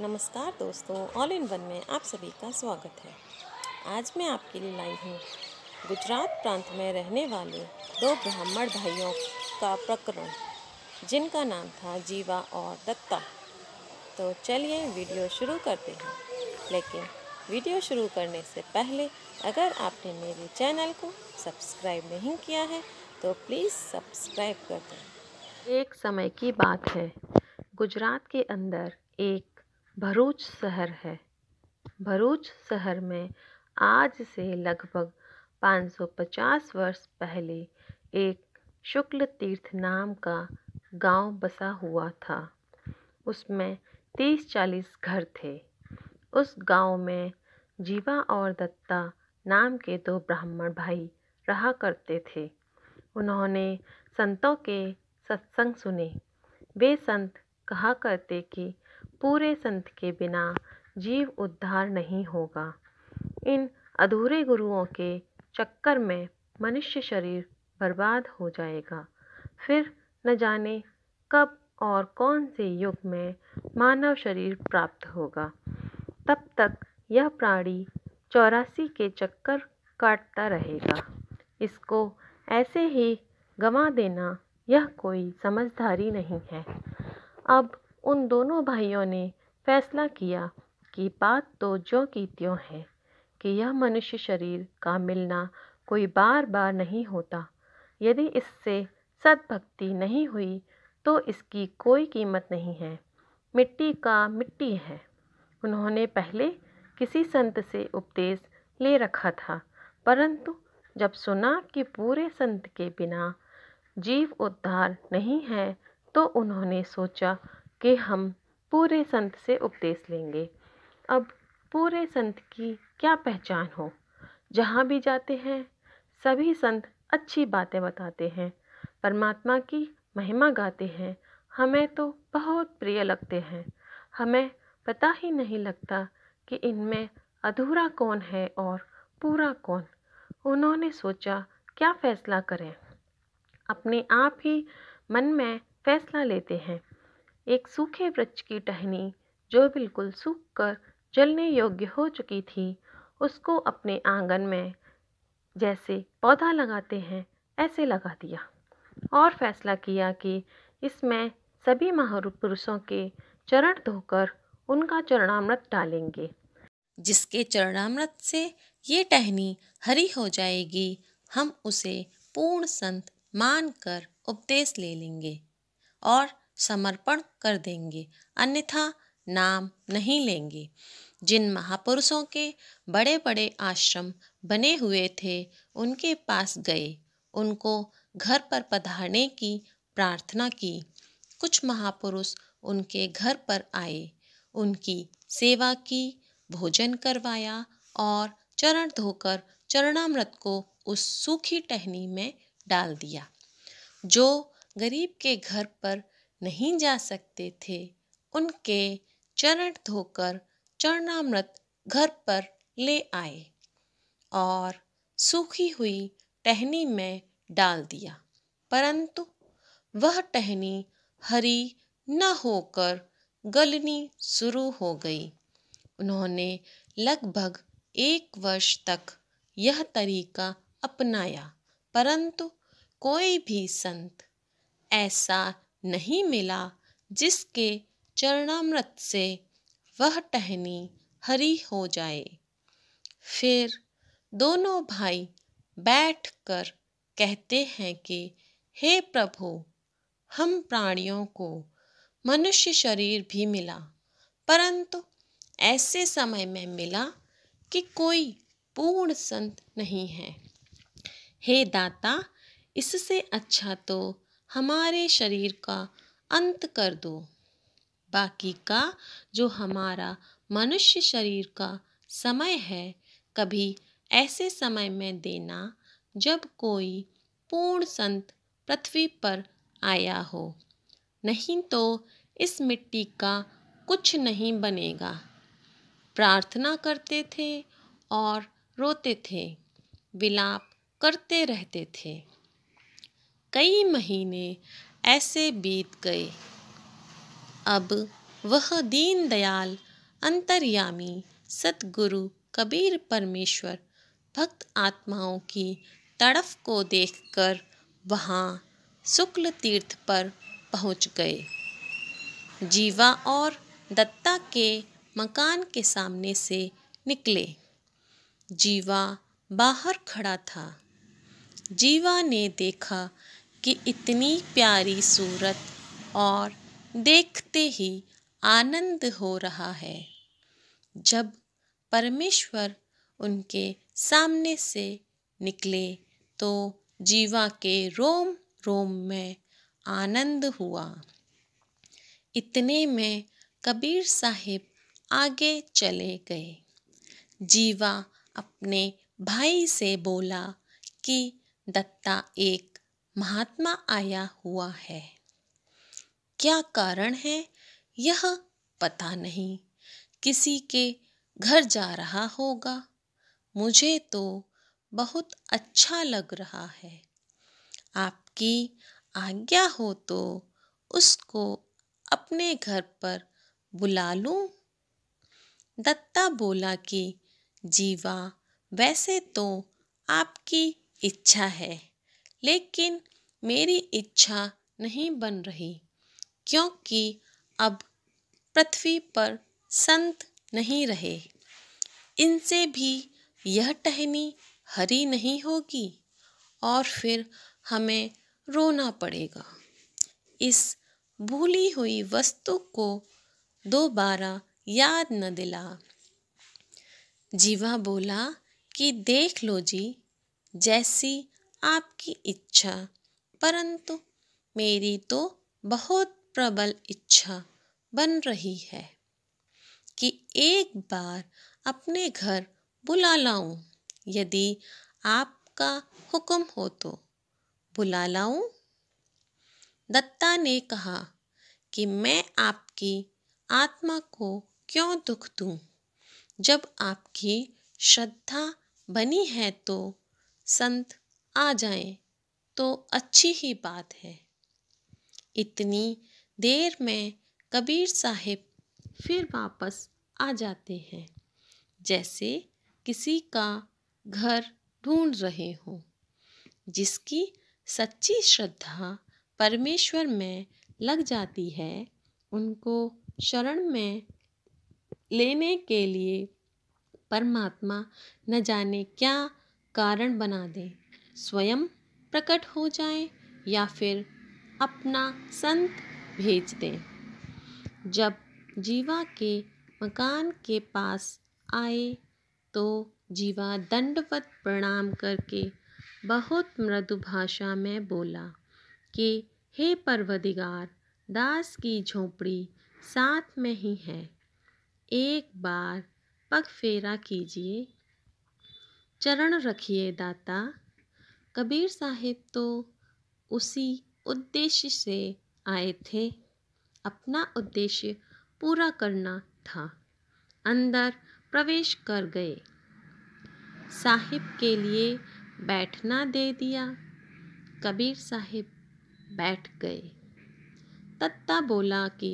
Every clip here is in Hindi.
नमस्कार दोस्तों ऑल इन वन में आप सभी का स्वागत है आज मैं आपके लिए लाई हूँ गुजरात प्रांत में रहने वाले दो ब्राह्मण भाइयों का प्रकरण जिनका नाम था जीवा और दत्ता तो चलिए वीडियो शुरू करते हैं लेकिन वीडियो शुरू करने से पहले अगर आपने मेरे चैनल को सब्सक्राइब नहीं किया है तो प्लीज़ सब्सक्राइब कर दें एक समय की बात है गुजरात के अंदर एक भरूच शहर है भरूच शहर में आज से लगभग 550 वर्ष पहले एक शुक्ल तीर्थ नाम का गांव बसा हुआ था उसमें तीस चालीस घर थे उस गांव में जीवा और दत्ता नाम के दो ब्राह्मण भाई रहा करते थे उन्होंने संतों के सत्संग सुने वे संत कहा करते कि पूरे संत के बिना जीव उद्धार नहीं होगा इन अधूरे गुरुओं के चक्कर में मनुष्य शरीर बर्बाद हो जाएगा फिर न जाने कब और कौन से युग में मानव शरीर प्राप्त होगा तब तक यह प्राणी चौरासी के चक्कर काटता रहेगा इसको ऐसे ही गंवा देना यह कोई समझदारी नहीं है अब उन दोनों भाइयों ने फैसला किया कि बात तो जो की त्यों है कि यह मनुष्य शरीर का मिलना कोई बार बार नहीं होता यदि इससे सद्भक्ति नहीं हुई तो इसकी कोई कीमत नहीं है मिट्टी का मिट्टी है उन्होंने पहले किसी संत से उपदेश ले रखा था परंतु जब सुना कि पूरे संत के बिना जीव उद्धार नहीं है तो उन्होंने सोचा कि हम पूरे संत से उपदेश लेंगे अब पूरे संत की क्या पहचान हो जहाँ भी जाते हैं सभी संत अच्छी बातें बताते हैं परमात्मा की महिमा गाते हैं हमें तो बहुत प्रिय लगते हैं हमें पता ही नहीं लगता कि इनमें अधूरा कौन है और पूरा कौन उन्होंने सोचा क्या फ़ैसला करें अपने आप ही मन में फ़ैसला लेते हैं एक सूखे वृक्ष की टहनी जो बिल्कुल सूख कर जलने योग्य हो चुकी थी उसको अपने आंगन में जैसे पौधा लगाते हैं ऐसे लगा दिया और फैसला किया कि इसमें सभी महापुरुषों के चरण धोकर उनका चरणामृत डालेंगे जिसके चरणामृत से ये टहनी हरी हो जाएगी हम उसे पूर्ण संत मानकर उपदेश ले लेंगे और समर्पण कर देंगे अन्यथा नाम नहीं लेंगे जिन महापुरुषों के बड़े बड़े आश्रम बने हुए थे उनके पास गए उनको घर पर पधारने की प्रार्थना की कुछ महापुरुष उनके घर पर आए उनकी सेवा की भोजन करवाया और चरण धोकर चरणामृत को उस सूखी टहनी में डाल दिया जो गरीब के घर पर नहीं जा सकते थे उनके चरण धोकर चरणामृत घर पर ले आए और सूखी हुई टहनी में डाल दिया परंतु वह टहनी हरी न होकर गलनी शुरू हो गई उन्होंने लगभग एक वर्ष तक यह तरीका अपनाया परंतु कोई भी संत ऐसा नहीं मिला जिसके चरणामृत से वह टहनी हरी हो जाए फिर दोनों भाई बैठकर कहते हैं कि हे प्रभु हम प्राणियों को मनुष्य शरीर भी मिला परंतु ऐसे समय में मिला कि कोई पूर्ण संत नहीं है हे दाता इससे अच्छा तो हमारे शरीर का अंत कर दो बाकी का जो हमारा मनुष्य शरीर का समय है कभी ऐसे समय में देना जब कोई पूर्ण संत पृथ्वी पर आया हो नहीं तो इस मिट्टी का कुछ नहीं बनेगा प्रार्थना करते थे और रोते थे विलाप करते रहते थे कई महीने ऐसे बीत गए अब वह दीनदयाल अंतर्यामी सतगुरु कबीर परमेश्वर भक्त आत्माओं की तड़फ को देखकर वहाँ शुक्ल तीर्थ पर पहुँच गए जीवा और दत्ता के मकान के सामने से निकले जीवा बाहर खड़ा था जीवा ने देखा कि इतनी प्यारी सूरत और देखते ही आनंद हो रहा है जब परमेश्वर उनके सामने से निकले तो जीवा के रोम रोम में आनंद हुआ इतने में कबीर साहिब आगे चले गए जीवा अपने भाई से बोला कि दत्ता एक महात्मा आया हुआ है क्या कारण है यह पता नहीं किसी के घर जा रहा होगा मुझे तो बहुत अच्छा लग रहा है आपकी आज्ञा हो तो उसको अपने घर पर बुला लूं? दत्ता बोला कि जीवा वैसे तो आपकी इच्छा है लेकिन मेरी इच्छा नहीं बन रही क्योंकि अब पृथ्वी पर संत नहीं रहे इनसे भी यह टहनी हरी नहीं होगी और फिर हमें रोना पड़ेगा इस भूली हुई वस्तु को दोबारा याद न दिला जीवा बोला कि देख लो जी जैसी आपकी इच्छा परंतु मेरी तो बहुत प्रबल इच्छा बन रही है कि एक बार अपने घर बुला लाऊं यदि आपका हुक्म हो तो बुला लाऊं दत्ता ने कहा कि मैं आपकी आत्मा को क्यों दुख दूं जब आपकी श्रद्धा बनी है तो संत आ जाएं तो अच्छी ही बात है इतनी देर में कबीर साहब फिर वापस आ जाते हैं जैसे किसी का घर ढूंढ रहे हों जिसकी सच्ची श्रद्धा परमेश्वर में लग जाती है उनको शरण में लेने के लिए परमात्मा न जाने क्या कारण बना दें स्वयं प्रकट हो जाए या फिर अपना संत भेज दें जब जीवा के मकान के पास आए तो जीवा दंडवत प्रणाम करके बहुत मृदु भाषा में बोला कि हे परवदिगार दास की झोपड़ी साथ में ही है एक बार पग फेरा कीजिए चरण रखिए दाता कबीर साहिब तो उसी उद्देश्य से आए थे अपना उद्देश्य पूरा करना था अंदर प्रवेश कर गए साहिब के लिए बैठना दे दिया कबीर साहिब बैठ गए तत्ता बोला कि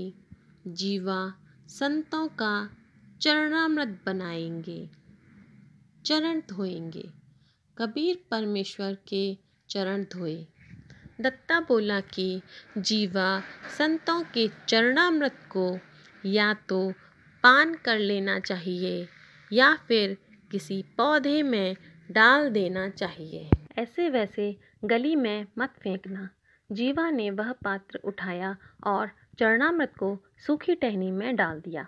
जीवा संतों का चरणामृत बनाएंगे चरण धोएंगे कबीर परमेश्वर के चरण धोए दत्ता बोला कि जीवा संतों के चरणामृत को या तो पान कर लेना चाहिए या फिर किसी पौधे में डाल देना चाहिए ऐसे वैसे गली में मत फेंकना जीवा ने वह पात्र उठाया और चरणामृत को सूखी टहनी में डाल दिया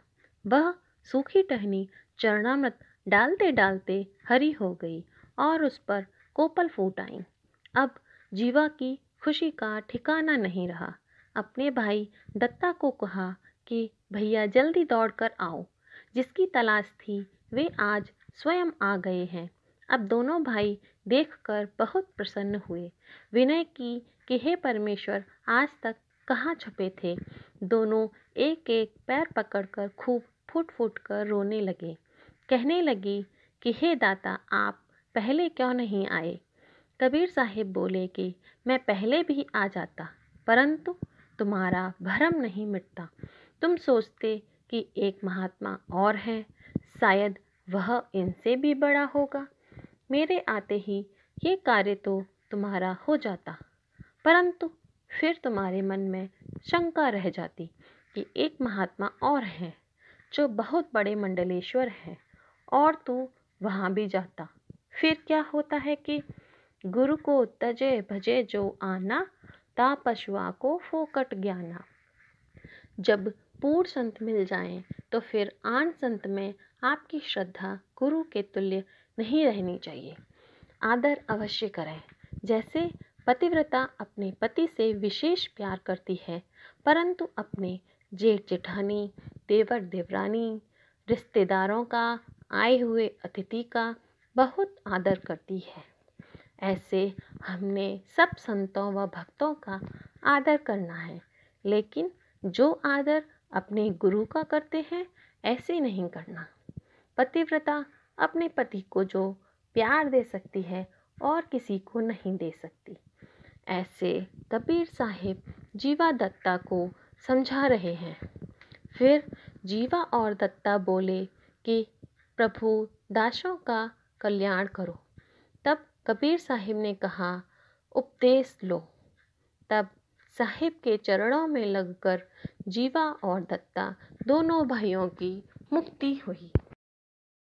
वह सूखी टहनी चरणामृत डालते डालते हरी हो गई और उस पर कोपल फूट आई अब जीवा की खुशी का ठिकाना नहीं रहा अपने भाई दत्ता को कहा कि भैया जल्दी दौड़ कर आओ जिसकी तलाश थी वे आज स्वयं आ गए हैं अब दोनों भाई देखकर बहुत प्रसन्न हुए विनय की कि हे परमेश्वर आज तक कहाँ छुपे थे दोनों एक एक पैर पकड़कर खूब फूट फूट कर रोने लगे कहने लगी कि हे दाता आप पहले क्यों नहीं आए कबीर साहेब बोले कि मैं पहले भी आ जाता परंतु तुम्हारा भरम नहीं मिटता तुम सोचते कि एक महात्मा और हैं शायद वह इनसे भी बड़ा होगा मेरे आते ही ये कार्य तो तुम्हारा हो जाता परंतु फिर तुम्हारे मन में शंका रह जाती कि एक महात्मा और हैं जो बहुत बड़े मंडलेश्वर हैं और तू वहाँ भी जाता फिर क्या होता है कि गुरु को तजे भजे जो आना ता पशुआ को फोकट ज्ञाना जब पूर्ण संत मिल जाएं तो फिर आन संत में आपकी श्रद्धा गुरु के तुल्य नहीं रहनी चाहिए आदर अवश्य करें जैसे पतिव्रता अपने पति से विशेष प्यार करती है परंतु अपने जेठ जेठानी देवर देवरानी रिश्तेदारों का आए हुए अतिथि का बहुत आदर करती है ऐसे हमने सब संतों व भक्तों का आदर करना है लेकिन जो आदर अपने गुरु का करते हैं ऐसे नहीं करना पतिव्रता अपने पति को जो प्यार दे सकती है और किसी को नहीं दे सकती ऐसे कबीर साहिब जीवा दत्ता को समझा रहे हैं फिर जीवा और दत्ता बोले कि प्रभु दासों का कल्याण करो तब कबीर साहिब ने कहा उपदेश लो तब साहिब के चरणों में लगकर जीवा और दत्ता दोनों भाइयों की मुक्ति हुई